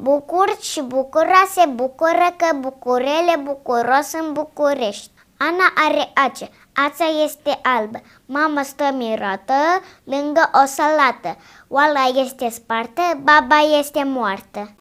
Bucur și bucura se bucură că bucurele bucuros în București. Ana are ace, ața este albă, mama stă mirată lângă o salată, oala este spartă, baba este moartă.